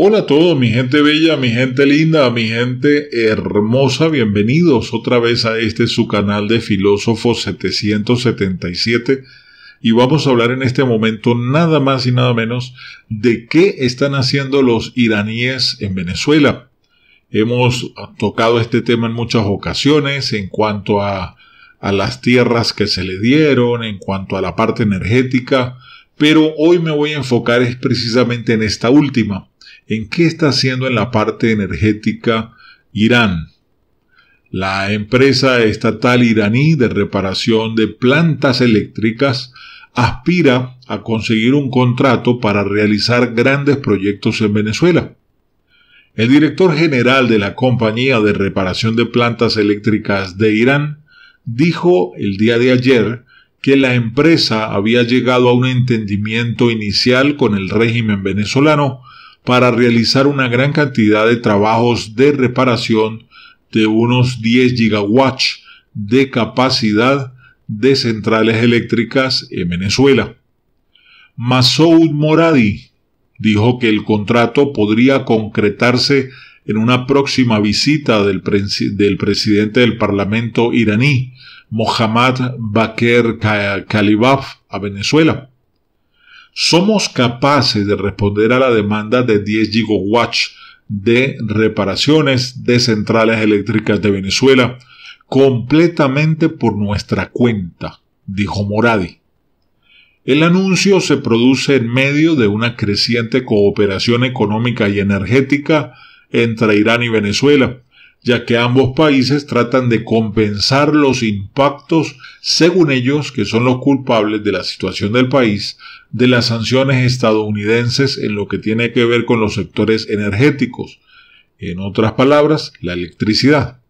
Hola a todos, mi gente bella, mi gente linda, mi gente hermosa, bienvenidos otra vez a este su canal de Filósofo 777 y vamos a hablar en este momento nada más y nada menos de qué están haciendo los iraníes en Venezuela. Hemos tocado este tema en muchas ocasiones en cuanto a, a las tierras que se le dieron, en cuanto a la parte energética, pero hoy me voy a enfocar es precisamente en esta última en qué está haciendo en la parte energética Irán. La empresa estatal iraní de reparación de plantas eléctricas aspira a conseguir un contrato para realizar grandes proyectos en Venezuela. El director general de la compañía de reparación de plantas eléctricas de Irán dijo el día de ayer que la empresa había llegado a un entendimiento inicial con el régimen venezolano para realizar una gran cantidad de trabajos de reparación de unos 10 gigawatts de capacidad de centrales eléctricas en Venezuela. Masoud Moradi dijo que el contrato podría concretarse en una próxima visita del, presidente del Parlamento iraní, Mohammad Baker Kalibaf, a Venezuela somos capaces de responder a la demanda de 10 gigawatts de reparaciones de centrales eléctricas de Venezuela completamente por nuestra cuenta, dijo Moradi. El anuncio se produce en medio de una creciente cooperación económica y energética entre Irán y Venezuela, ya que ambos países tratan de compensar los impactos, según ellos, que son los culpables de la situación del país, de las sanciones estadounidenses en lo que tiene que ver con los sectores energéticos, en otras palabras, la electricidad.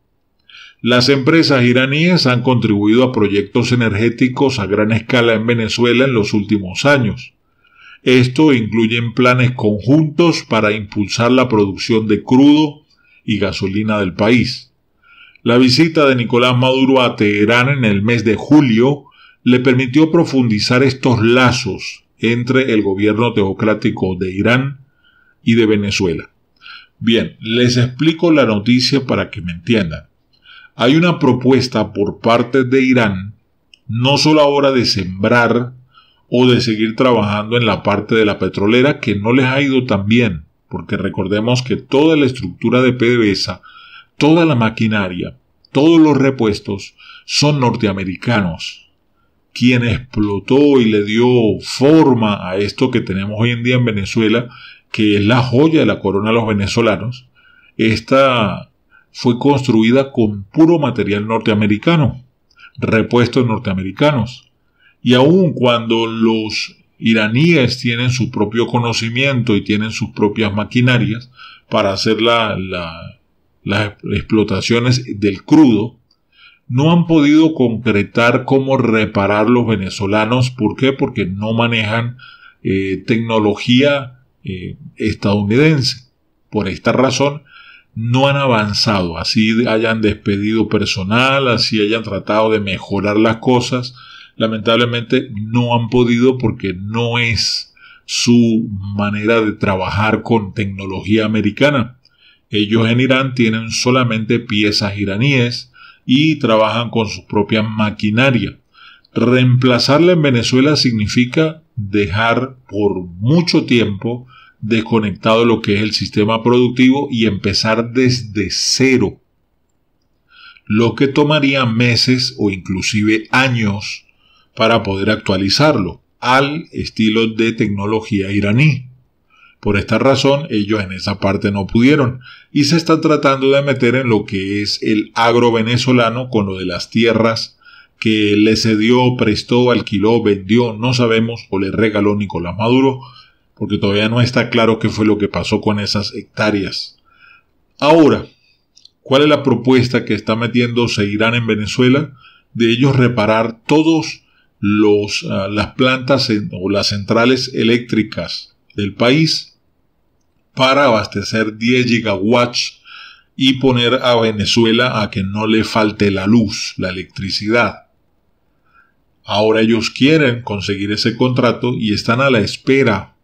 Las empresas iraníes han contribuido a proyectos energéticos a gran escala en Venezuela en los últimos años. Esto incluye planes conjuntos para impulsar la producción de crudo, y gasolina del país. La visita de Nicolás Maduro a Teherán en el mes de julio le permitió profundizar estos lazos entre el gobierno teocrático de Irán y de Venezuela. Bien, les explico la noticia para que me entiendan. Hay una propuesta por parte de Irán, no solo ahora de sembrar o de seguir trabajando en la parte de la petrolera que no les ha ido tan bien, porque recordemos que toda la estructura de PDVSA, toda la maquinaria, todos los repuestos son norteamericanos. Quien explotó y le dio forma a esto que tenemos hoy en día en Venezuela, que es la joya de la corona de los venezolanos, esta fue construida con puro material norteamericano, repuestos norteamericanos. Y aun cuando los iraníes tienen su propio conocimiento y tienen sus propias maquinarias para hacer las explotaciones del crudo, no han podido concretar cómo reparar los venezolanos. ¿Por qué? Porque no manejan eh, tecnología eh, estadounidense. Por esta razón, no han avanzado. Así hayan despedido personal, así hayan tratado de mejorar las cosas, lamentablemente no han podido porque no es su manera de trabajar con tecnología americana. Ellos en Irán tienen solamente piezas iraníes y trabajan con su propia maquinaria. Reemplazarla en Venezuela significa dejar por mucho tiempo desconectado lo que es el sistema productivo y empezar desde cero. Lo que tomaría meses o inclusive años para poder actualizarlo al estilo de tecnología iraní. Por esta razón, ellos en esa parte no pudieron y se está tratando de meter en lo que es el agro venezolano con lo de las tierras que le cedió, prestó, alquiló, vendió, no sabemos, o le regaló Nicolás Maduro, porque todavía no está claro qué fue lo que pasó con esas hectáreas. Ahora, ¿cuál es la propuesta que está metiendo Irán en Venezuela de ellos reparar todos los, ah, las plantas o las centrales eléctricas del país para abastecer 10 gigawatts y poner a Venezuela a que no le falte la luz, la electricidad. Ahora ellos quieren conseguir ese contrato y están a la espera.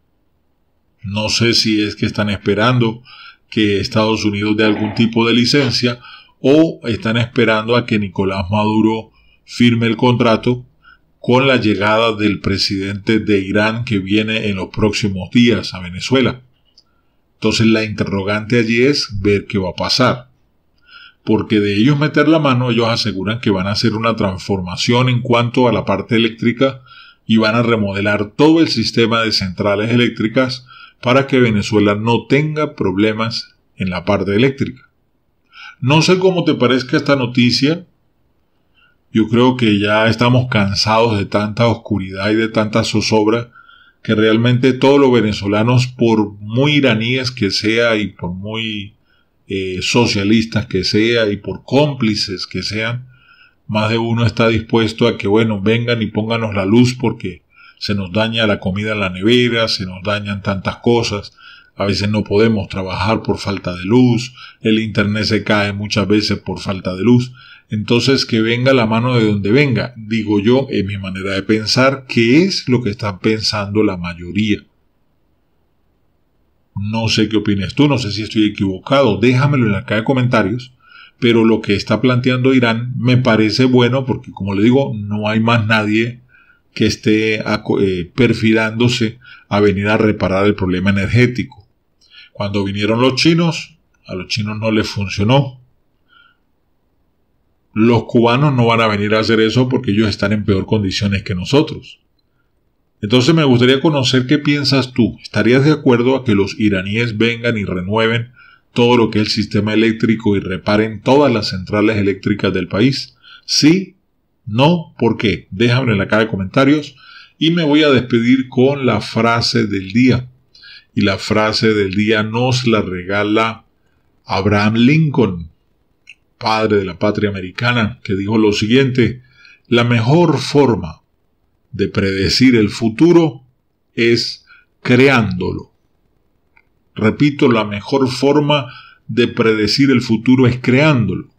No sé si es que están esperando que Estados Unidos dé algún tipo de licencia o están esperando a que Nicolás Maduro firme el contrato con la llegada del presidente de Irán que viene en los próximos días a Venezuela. Entonces la interrogante allí es ver qué va a pasar. Porque de ellos meter la mano, ellos aseguran que van a hacer una transformación en cuanto a la parte eléctrica y van a remodelar todo el sistema de centrales eléctricas para que Venezuela no tenga problemas en la parte eléctrica. No sé cómo te parezca esta noticia, yo creo que ya estamos cansados de tanta oscuridad y de tanta zozobra que realmente todos los venezolanos, por muy iraníes que sea y por muy eh, socialistas que sea y por cómplices que sean, más de uno está dispuesto a que, bueno, vengan y pónganos la luz porque se nos daña la comida en la nevera, se nos dañan tantas cosas, a veces no podemos trabajar por falta de luz, el Internet se cae muchas veces por falta de luz. Entonces, que venga la mano de donde venga, digo yo, en mi manera de pensar, que es lo que están pensando la mayoría. No sé qué opinas tú, no sé si estoy equivocado, déjamelo en la caja de comentarios, pero lo que está planteando Irán me parece bueno porque, como le digo, no hay más nadie que esté eh, perfilándose a venir a reparar el problema energético. Cuando vinieron los chinos, a los chinos no les funcionó, los cubanos no van a venir a hacer eso porque ellos están en peor condiciones que nosotros. Entonces me gustaría conocer qué piensas tú. ¿Estarías de acuerdo a que los iraníes vengan y renueven todo lo que es el sistema eléctrico y reparen todas las centrales eléctricas del país? ¿Sí? ¿No? ¿Por qué? Déjame en la caja de comentarios y me voy a despedir con la frase del día. Y la frase del día nos la regala Abraham Lincoln padre de la patria americana, que dijo lo siguiente, la mejor forma de predecir el futuro es creándolo. Repito, la mejor forma de predecir el futuro es creándolo.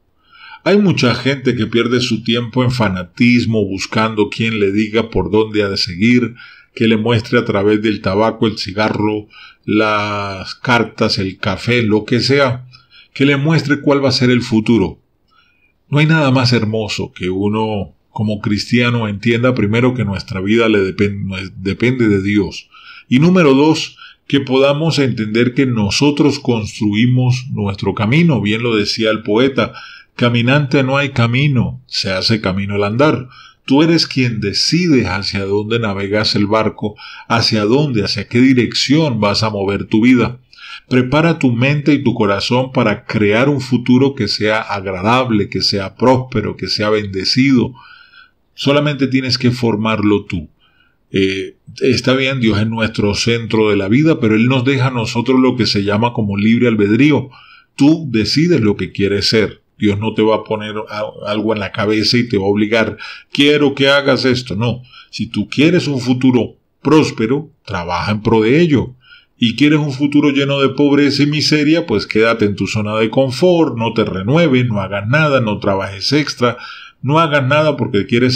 Hay mucha gente que pierde su tiempo en fanatismo buscando quien le diga por dónde ha de seguir, que le muestre a través del tabaco, el cigarro, las cartas, el café, lo que sea, que le muestre cuál va a ser el futuro. No hay nada más hermoso que uno como cristiano entienda primero que nuestra vida le depende de Dios y número dos, que podamos entender que nosotros construimos nuestro camino, bien lo decía el poeta, caminante no hay camino, se hace camino el andar. Tú eres quien decides hacia dónde navegas el barco, hacia dónde, hacia qué dirección vas a mover tu vida. Prepara tu mente y tu corazón para crear un futuro que sea agradable, que sea próspero, que sea bendecido. Solamente tienes que formarlo tú. Eh, está bien, Dios es nuestro centro de la vida, pero Él nos deja a nosotros lo que se llama como libre albedrío. Tú decides lo que quieres ser. Dios no te va a poner algo en la cabeza y te va a obligar, quiero que hagas esto. No, si tú quieres un futuro próspero, trabaja en pro de ello y quieres un futuro lleno de pobreza y miseria, pues quédate en tu zona de confort, no te renueves, no hagas nada, no trabajes extra, no hagas nada porque quieres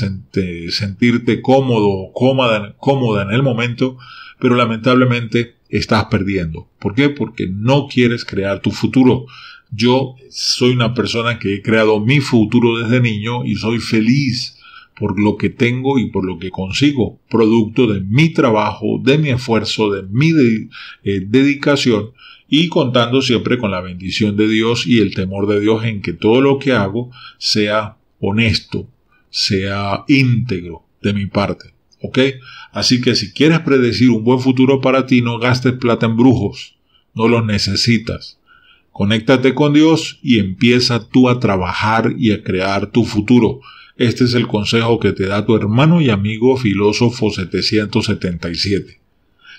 sentirte cómodo cómoda, cómoda en el momento, pero lamentablemente estás perdiendo. ¿Por qué? Porque no quieres crear tu futuro. Yo soy una persona que he creado mi futuro desde niño y soy feliz por lo que tengo y por lo que consigo, producto de mi trabajo, de mi esfuerzo, de mi eh, dedicación y contando siempre con la bendición de Dios y el temor de Dios en que todo lo que hago sea honesto, sea íntegro de mi parte. ¿Ok? Así que si quieres predecir un buen futuro para ti, no gastes plata en brujos, no los necesitas. Conéctate con Dios y empieza tú a trabajar y a crear tu futuro. Este es el consejo que te da tu hermano y amigo filósofo 777.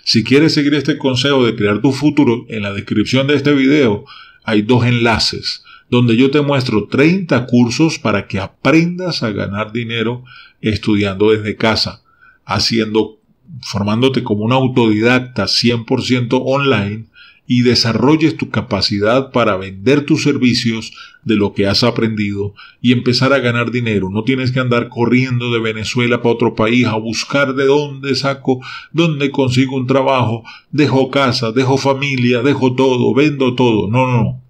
Si quieres seguir este consejo de crear tu futuro, en la descripción de este video hay dos enlaces donde yo te muestro 30 cursos para que aprendas a ganar dinero estudiando desde casa, haciendo formándote como un autodidacta 100% online y desarrolles tu capacidad para vender tus servicios de lo que has aprendido y empezar a ganar dinero. No tienes que andar corriendo de Venezuela para otro país a buscar de dónde saco, dónde consigo un trabajo, dejo casa, dejo familia, dejo todo, vendo todo. No, no, no.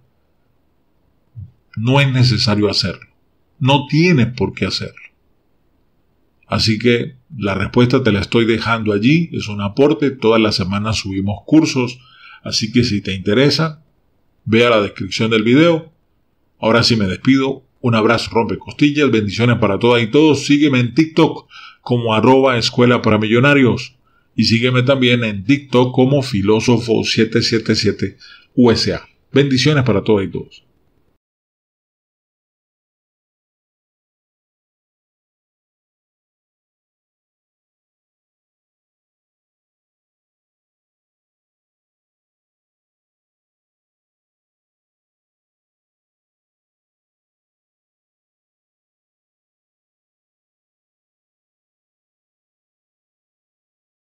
No es necesario hacerlo. No tienes por qué hacerlo. Así que la respuesta te la estoy dejando allí, es un aporte, todas las semanas subimos cursos, Así que si te interesa, vea la descripción del video. Ahora sí me despido. Un abrazo rompe costillas, bendiciones para todas y todos. Sígueme en TikTok como arroba escuela para millonarios y sígueme también en TikTok como filósofo 777 USA. Bendiciones para todas y todos.